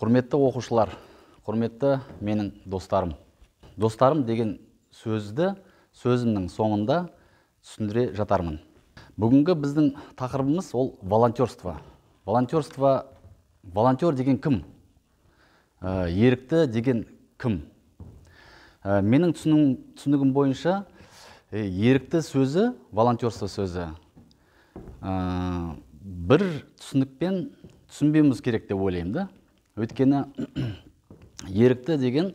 құрметті оқушылар құрметті менің достарым достарым деген сөзді сөзімнің соңында түсіндіре жатармын бүгінгі біздің тақырыбымыз ол волонтерство волонтерство волонтер деген кім ә, ерікті деген кім ә, менің түсінігім, түсінігім бойынша ерікті сөзі волонтерство сөзі ә, бір түсінікпен түсінбеуіміз керек деп ойлаймын да өйткені ерікті деген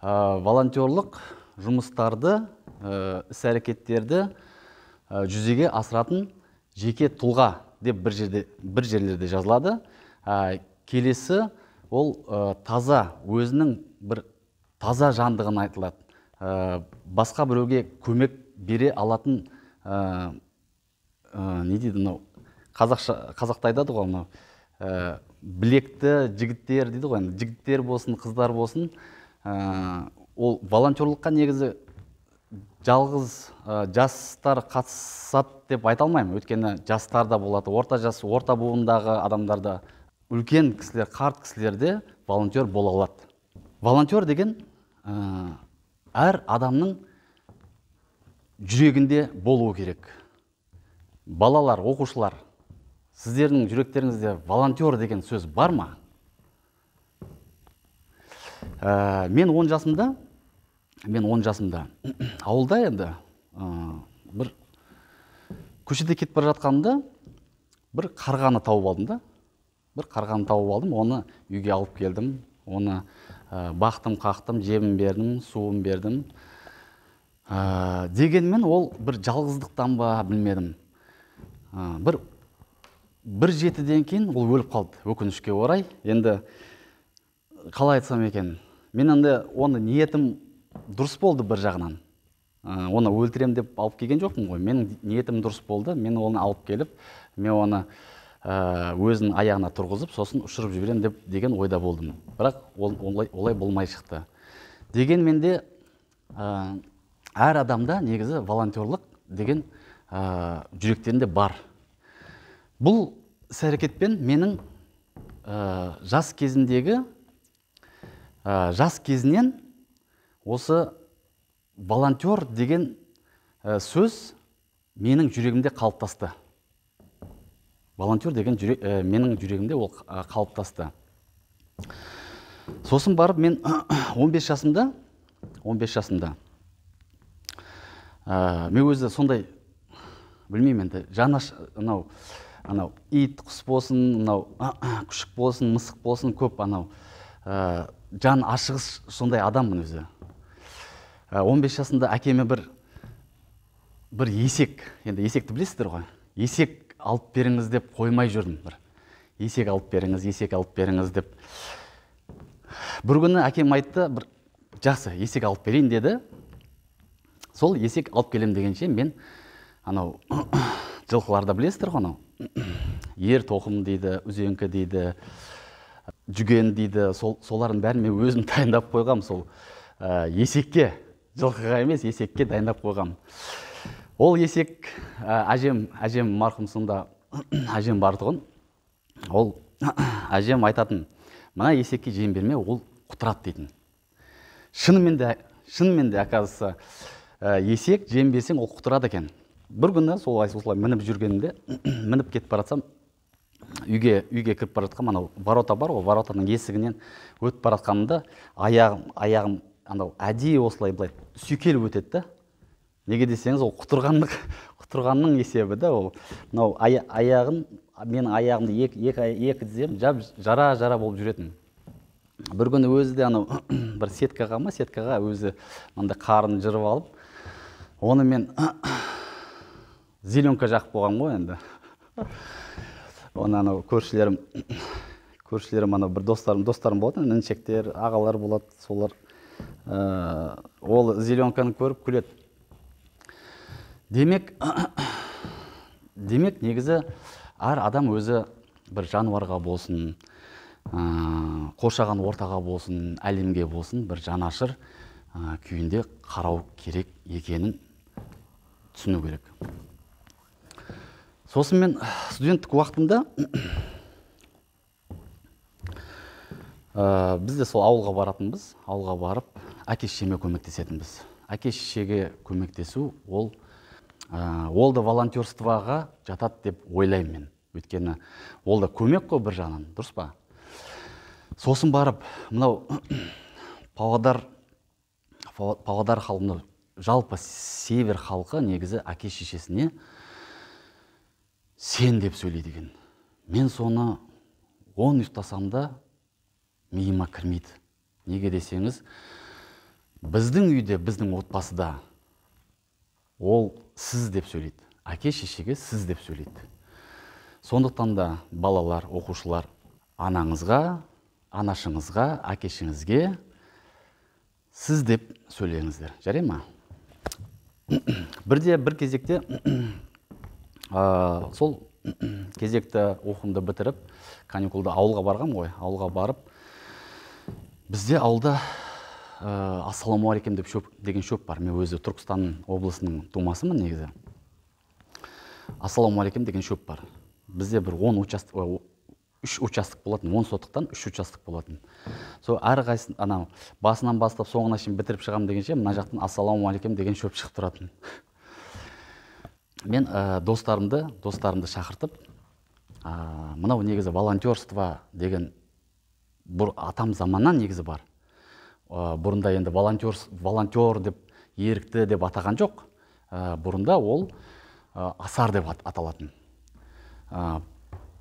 ә, волонтерлық жұмыстарды ә, іс әрекеттерді жүзеге асыратын жеке тұлға деп бір жерде бір жерлерде жазылады ә, келесі ол таза өзінің бір таза жандығын айтылады басқа біреуге көмек бере алатын ә, не дейді мынау қазақша қазақта айтады ғой мынау ә, білекті жігіттер дейді ғой жігіттер болсын қыздар болсын ә, ол волонтерлыққа негізі жалғыз э, жастар қатысады деп айта алмаймын өйткені жастар да болады орта жас орта буындағы адамдарда үлкен кісілер қарт кісілер де волонтер бола алады волонтер деген ә, әр адамның жүрегінде болуы керек балалар оқушылар сіздердің жүректеріңізде волонтер деген сөз бар ма ә, мен он жасымда мен он жасымда ауылда енді ә, бір көшеде кетіп бара жатқанымда бір қарғаны тауып алдым да бір қарғаны тауып алдым оны үйге алып келдім оны ә, бақтым қақтым жемін бердім суын бердім ә, дегенмен ол бір жалғыздықтан ба білмедім ә, бір бір жетіден кейін ол өліп қалды өкінішке орай енді қалай айтсам екен мен енді оны ниетім дұрыс болды бір жағынан ә, оны өлтірем деп алып келген жоқпын ғой менің ниетім дұрыс болды мен оны алып келіп мен оны ә, өзінің аяғына тұрғызып сосын ұшырып жіберем деп деген ойда болдым бірақ ол, олай, болмай шықты дегенмен де ә, әр адамда негізі волонтерлық деген ә, бар бұл іс әрекетпен менің жас кезімдегі жас кезінен осы волонтер деген сөз менің жүрегімде қалыптасты волонтер деген менің жүрегімде ол қалыптасты сосын барып мен 15 жасымда 15 жасымда мен өзі сондай білмеймін енді анау ит құс болсын мынау күшік болсын мысық болсын көп анау ә, жан ашығыс сондай адаммын өзі ә, 15 жасында әкеме бір бір есек енді есекті білесіздер ғой есек алып беріңіз деп қоймай жүрдім бір есек алып беріңіз есек алып беріңіз деп бір күні әкем айтты бір жақсы есек алып берейін деді сол есек алып келем дегенше мен анау жылқыларда білесіздер ғой анау ер тоқым дейді үзеңкі дейді жүген дейді сол, солардың бәрін мен өзім дайындап қойғам сол ә, есекке жылқыға емес есекке дайындап қойғам ол есек ә, әжем әжем марқұм сонда әжем бар тұғын ол әжем айтатын мына есекке жем берме ол құтырады дейтін шынымен де шынымен де оказывается ә, есек жем берсең ол құтырады екен бір күні сол осылай мініп жүргенімде мініп кетіп бара жатсам үйге үйге кіріп бара жатқанмын анау ворота бар ғой воротаның есігінен өтіп бара жатқанымда аяғым аяғым анау әдейі осылай былай сүйкеліп өтеді да неге десеңіз ол құтырғандық құтырғанның есебі да ол мынау ая, аяғын менің аяғымды екі екі, екі тізем жап жара жара болып жүретін бір күні өзі де анау бір сеткаға ма сеткаға өзі мынандай қарын жырып алып оны мен зеленка жағып қойған ғой енді оны анау көршілерім көршілерім анау бір достарым достарым болады ініншектер ағалар болады солар ә, ол зеленканы көріп күледі демек демек негізі әр адам өзі бір жануарға болсын ә, қоршаған ортаға болсын әлемге болсын бір жанашыр ә, күйінде қарау керек екенін түсіну керек сосын мен студенттік уақытымда ә, біз сол ауылға баратынбыз ауылға барып әке шешеме көмектесетінбіз әке шешеге көмектесу ол ә, ол да волонтерствоға жатады деп ойлаймын мен өйткені ол да көмек қой бір жағынан дұрыс па сосын барып мынау павлодар павлодар халқы жалпы север халқы негізі әке шешесіне сен деп сөйлейді екен мен соны он ұйықтасам да миыма кірмейді неге десеңіз біздің үйде біздің отбасыда ол сіз деп сөйлейді әке шешеге сіз деп сөйлейді сондықтан да балалар оқушылар анаңызға анашыңызға әкешіңізге сіз деп сөйлеңіздер жарай ма бірде бір кезекте ә, сол кезекті оқымды бітіріп каникулда ауылға барғам ғой ауылға барып бізде ауылда ә, ассалаумағалейкум деп шөп деген шөп бар мен өзі түркістан облысының тумасымын негізі ассалаумағалейкум деген шөп бар бізде бір он участок үш участок болатын он сотықтан үш участок болатын сол әрқайсысын анау басынан бастап соңына шейін бітіріп шығамын дегенше мына жақтан ассалаумағалейкум деген шөп шығып тұратын мен ә, достарымды достарымды шақыртып ә, мынау негізі волонтерство деген бұр атам заманнан негізі бар ә, бұрында енді волонтер волонтер деп ерікті деп атаған жоқ ә, бұрында ол э, асар деп аталатын ә,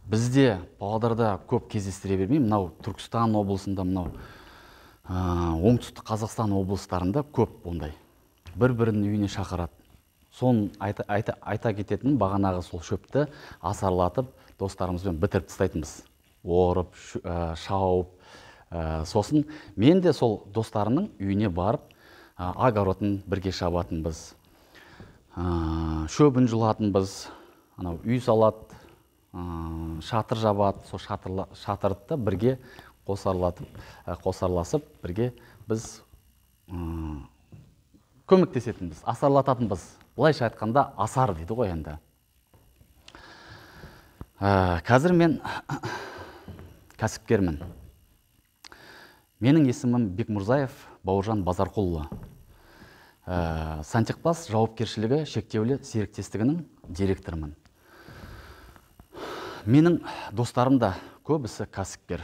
бізде павлодарда көп кездестіре бермеймін мынау түркістан облысында мынау оңтүстік қазақстан облыстарында көп ондай бір бірінің үйіне шақырады Сон айта, айта, айта кететін бағанағы сол шөпті асарлатып достарымызбен бітіріп тастайтынбыз орып ә, шауып ә, сосын мен де сол достарының үйіне барып ә, огородын бірге шабатынбыз ә, шөбін жұлатынбыз анау үй салады ә, шатыр жабады сол шатырды бірге қосарлатып қосарласып бірге біз ә, көмектесетінбіз асарлататынбыз былайша айтқанда асар дейді ғой енді ә, қазір мен кәсіпкермін менің есімім бекмұрзаев бауыржан базарқұлұлы ә, сантехбас жауапкершілігі шектеулі серіктестігінің директорымын менің достарым да көбісі кәсіпкер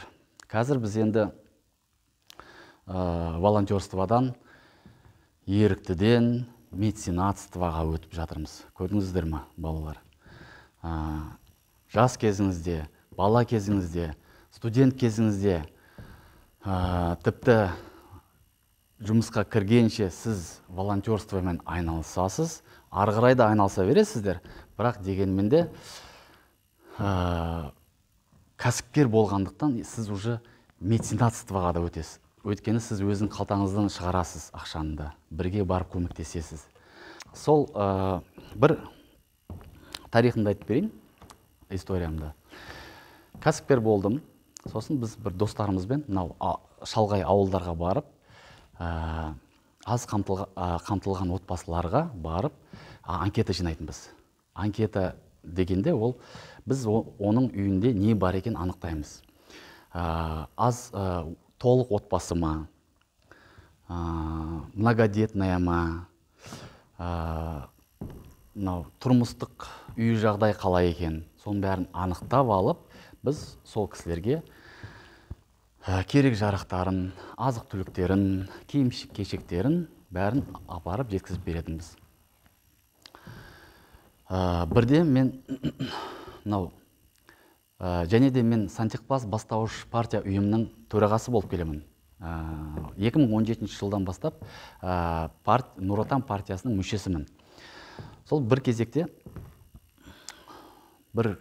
қазір біз енді ә, волонтерстводан еріктіден меценатствоға өтіп жатырмыз көрдіңіздер ма балалар ә, жас кезіңізде бала кезіңізде студент кезіңізде ә, тіпті жұмысқа кіргенше сіз волонтерствомен айналысасыз ары қарай да айналыса бересіздер бірақ дегенмен де ә, кәсіпкер болғандықтан сіз уже меценатствоға да өтесіз өйткені сіз өзің қалтаңыздан шығарасыз ақшаны бірге барып көмектесесіз сол ә, бір тарихымды айтып берейін историямды кәсіпкер болдым сосын біз бір достарымызбен мынау шалғай ауылдарға барып ә, аз қамтылға, қамтылған отбасыларға барып ә, анкета жинайтынбыз анкета дегенде ол біз оның үйінде не бар екенін анықтаймыз аз толық отбасы ма ә, многодетная ма мынау тұрмыстық үй жағдай қалай екен соның бәрін анықтап алып біз сол кісілерге керек жарақтарын азық түліктерін киім кешектерін бәрін апарып жеткізіп беретінбіз ә, бірде мен мынау Ә, және де мен сантехкласс бастауыш партия ұйымының төрағасы болып келемін 2017 ә, жылдан бастап ә, парт, нұр отан партиясының мүшесімін сол бір кезекте бір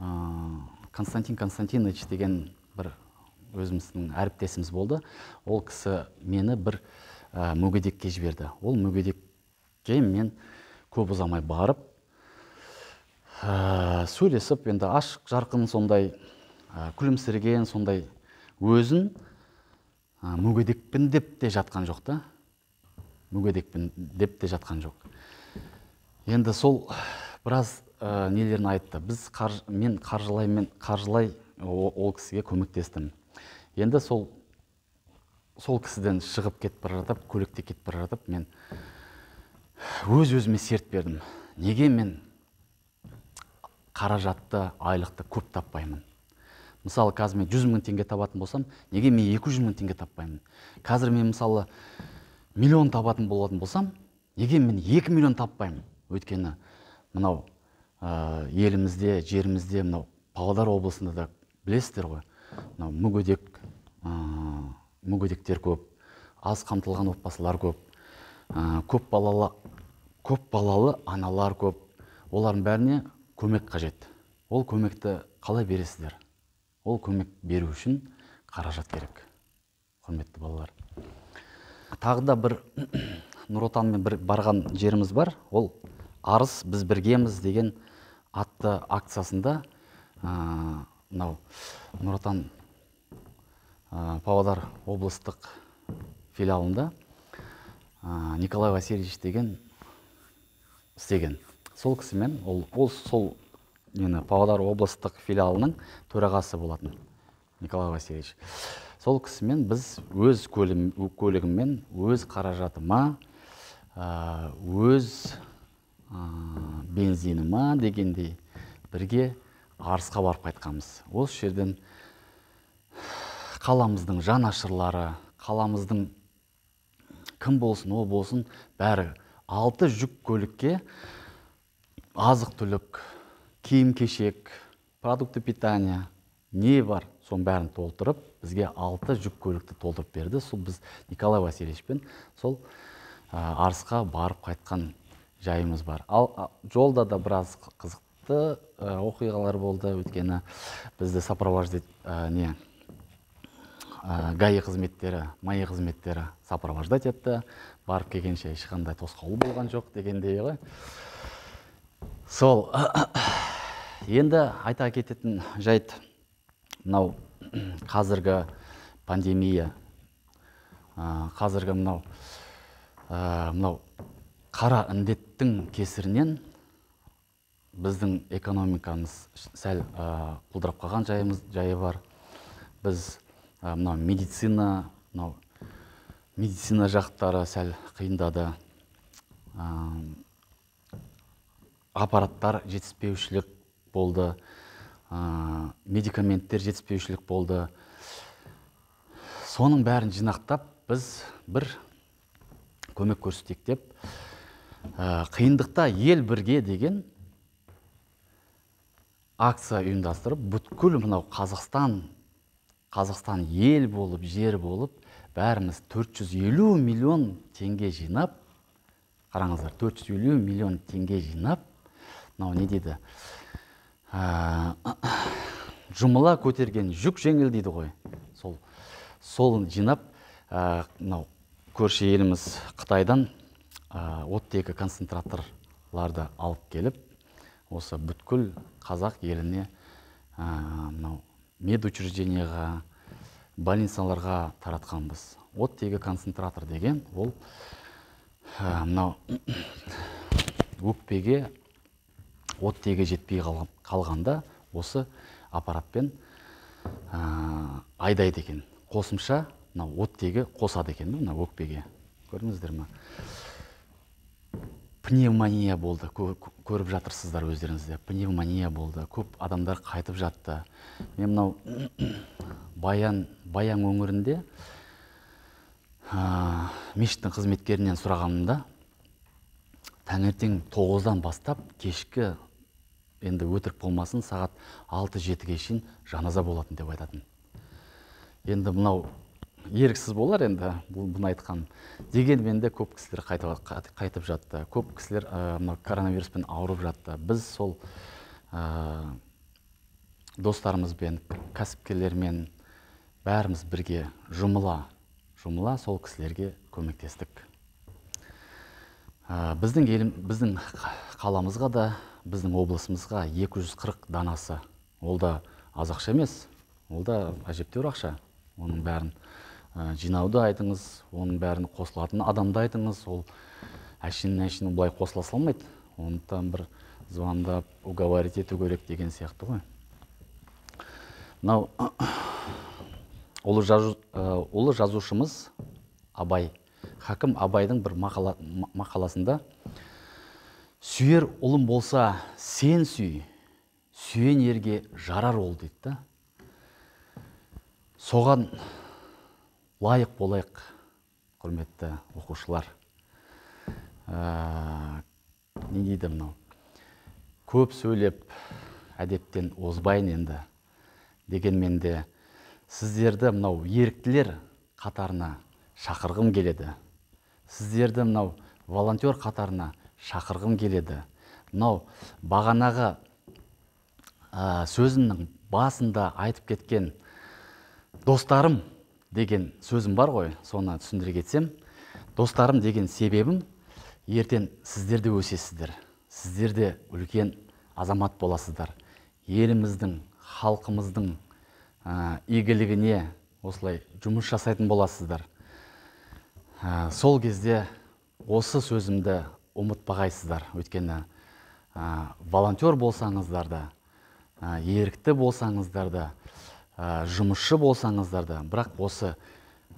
ә, константин константинович деген бір өзіміздің әріптесіміз болды ол кісі мені бір ә, мүгедекке жіберді ол мүгедекке мен көп ұзамай барып ә, сөйлесіп енді ашық жарқын сондай ә, күлімсіреген сондай өзін ә, мүгедекпін деп те жатқан жоқ та мүгедекпін деп те жатқан жоқ енді сол біраз нелерін айтты біз қарж, мен қаржылай мен қаржылай ол, кісіге көмектестім енді сол сол кісіден шығып кетіп бара жатып көлікте кетіп бара жатып мен өз өзіме серт бердім неге мен қаражатты айлықты көп таппаймын мысалы қазір мен жүз мың теңге табатын болсам неге мен екі жүз мың теңге таппаймын қазір мен мысалы миллион табатын болатын болсам неге мен екі миллион таппаймын өйткені мынау ә, елімізде жерімізде мынау павлодар облысында да білесіздер ғой мынау мүгедек ә, мүгедектер көп аз қамтылған отбасылар көп ә, көп балалы көп балалы аналар көп олардың бәріне көмек қажет ол көмекті қалай бересіздер ол көмек беру үшін қаражат керек құрметті балалар тағы да бір нұр отанмен бір барған жеріміз бар ол арыс біз біргеміз деген атты акциясында мынау ә, нұр отан павлодар облыстық филиалында ә, николай васильевич деген істеген сол кісімен ол ол сол нені павлодар облыстық филиалының төрағасы болатын николай васильевич сол кісімен біз өз көлігіммен өз қаражатыма өз бензиніма дегендей бірге арысқа барып қайтқанбыз осы жерден қаламыздың жанашырлары қаламыздың кім болсын ол болсын бәрі алты жүк көлікке азық түлік киім кешек продукты питания не бар соның бәрін толтырып бізге алты жүк көлікті толтырып берді сол біз николай васильевичпен сол ә, арысқа барып қайтқан жайымыз бар ал жолда да біраз қызықты ә, оқиғалар болды өйткені бізді сопровождать не гаи қызметтері маи қызметтері сопровождать етті барып келгенше ешқандай тосқауыл болған жоқ дегендей ғой сол енді айта кететін жайт мынау қазіргі пандемия қазіргі мынау мынау қара індеттің кесірінен біздің экономикамыз сәл құлдырап қалған жайымыз жайы бар біз мынау медицина мынау медицина жақтары сәл қиындады аппараттар жетіспеушілік болды ә, медикаменттер жетіспеушілік болды соның бәрін жинақтап біз бір көмек көрсетейік деп ә, қиындықта ел бірге деген акция ұйымдастырып бүткіл мынау қазақстан қазақстан ел болып жер болып бәріміз 450 миллион теңге жинап қараңыздар 450 миллион теңге жинап мынау не дейді жұмыла көтерген жүк жеңіл дейді ғой сол сол жинап мынау көрші еліміз қытайдан оттегі концентраторларды алып келіп осы бүткіл қазақ еліне мынау медучреждениеға больницаларға таратқанбыз оттегі концентратор деген ол мынау өкпеге оттегі жетпей қалғанда осы аппаратпен айдайды екен қосымша мынау оттегі қосады екен мына өкпеге көрдіңіздер ма пневмония болды көріп жатырсыздар өздеріңізде пневмония болды көп адамдар қайтып жатты мен мынау баян баян өңірінде ә, мешіттің қызметкерінен сұрағанымда таңертең тоғыздан бастап кешкі енді өтірік болмасын сағат алты жетіге шейін жаназа болатын деп айтатын енді мынау еріксіз болар енді бұл бұны айтқан дегенмен де көп кісілер қайтып, қайтып жатты көп кісілер мына коронавируспен ауырып жатты біз сол ә, достарымызбен кәсіпкерлермен бәріміз бірге жұмыла жұмыла сол кісілерге көмектестік біздің елім біздің қаламызға да біздің облысымызға 240 данасы ол да аз ақша емес ол да әжептәуір ақша оның бәрін жинауды айтыңыз оның бәрін қосылатын адамды айтыңыз ол әшейін әшейін былай қосыла салмайды бір звондап уговорить ету керек деген сияқты ғой мынау ұлы жазушымыз абай хакім абайдың бір мақала, мақаласында сүйер ұлым болса сен сүй сүйен ерге жарар ол дейді соған лайық болайық құрметті оқушылар ә, не дейді мынау көп сөйлеп әдептен озбайын енді дегенмен де сіздерді мынау еріктілер қатарына шақырғым келеді сіздерді мынау волонтер қатарына шақырғым келеді мынау бағанағы ә, сөзімнің басында айтып кеткен достарым деген сөзім бар ғой соны түсіндіре кетсем достарым деген себебім ертен сіздер де өсесіздер сіздер де үлкен азамат боласыздар еліміздің халқымыздың ә, игілігіне осылай жұмыс жасайтын боласыздар ә, сол кезде осы сөзімді ұмытпағайсыздар өйткені ә, волонтер болсаңыздар да ә, ерікті болсаңыздар да ә, жұмысшы болсаңыздар да бірақ осы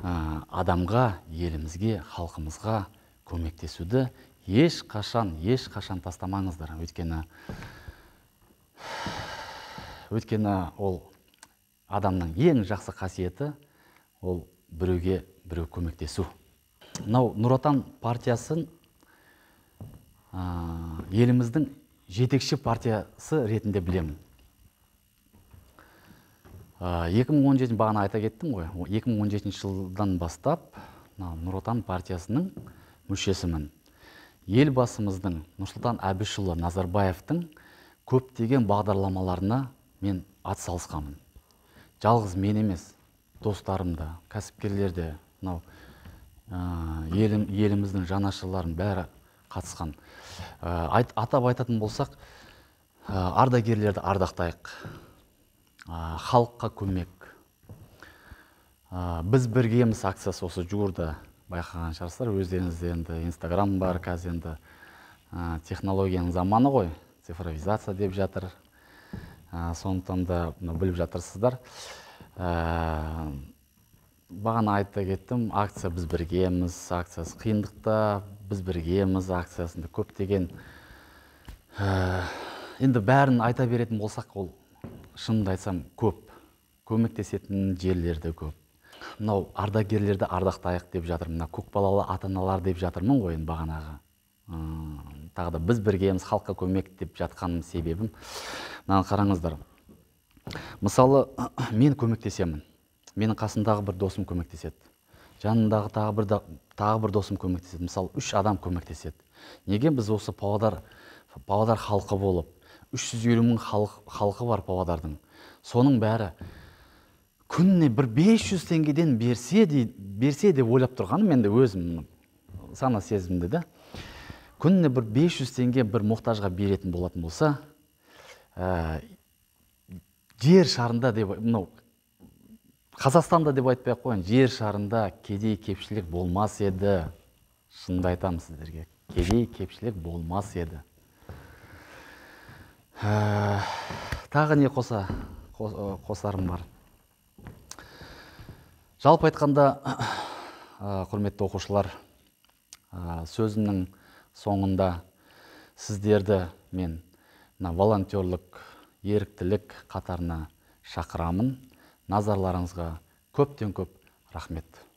ә, адамға елімізге халқымызға көмектесуді еш қашан тастамаңыздар өйткені өйткені ол адамның ең жақсы қасиеті ол біреуге біреу көмектесу мынау нұр отан партиясын еліміздің жетекші партиясы ретінде білемін екі мың он бағана айта кеттім ғой 2017 жылдан бастап Нұротан нұр отан партиясының мүшесімін елбасымыздың нұрсұлтан әбішұлы назарбаевтың көптеген бағдарламаларына мен атсалысқанмын жалғыз мен емес достарым да кәсіпкерлер де мынау елім, еліміздің жанашырларын бәрі қатысқан ә, айт, атап айтатын болсақ ә, ардагерлерді ардақтайық ә, халыққа көмек біз біргеміз акциясы осы жуырда байқаған шығарсыздар өздеріңізде енді инстаграм бар қазір енді ә, технологияның заманы ғой цифровизация деп жатыр ә, сондықтан да біліп жатырсыздар бағана айта кеттім акция біз біргеміз акциясы қиындықта біз біргеміз акциясында көптеген ә, енді бәрін айта беретін болсақ ол шынымды айтсам көп көмектесетін жерлер де көп мынау ардагерлерді ардақтайық деп жатырмын мына көпбалалы ата аналар деп жатырмын ғой енді бағанағы тағы да біз біргеміз халыққа көмек деп жатқаным себебім мынаны қараңыздар мысалы мен көмектесемін менің қасымдағы бір досым көмектеседі жанымдағы тағы бір, тағы бір досым көмектеседі мысалы үш адам көмектеседі неге біз осы павлодар павлодар халқы болып үш жүз елу мың халқы бар павлодардың соның бәрі күніне бір 500 теңгеден берсе, де, берсе деп ойлап тұрғаным енді өзім сана сезімді да күніне бір 500 теңге бір мұқтажға беретін болатын болса ә, жер шарында деп мынау қазақстанда деп айтпай ақ қояйын жер шарында кедей кепшілік болмас еді шынымды айтамын сіздерге кедей кепшілік болмас еді ә, тағы не қоса қос, қосарым бар жалпы айтқанда ә, құрметті оқушылар ә, сөзімнің соңында сіздерді мен мына волонтерлік еріктілік қатарына шақырамын назарларыңызға көптен көп рахмет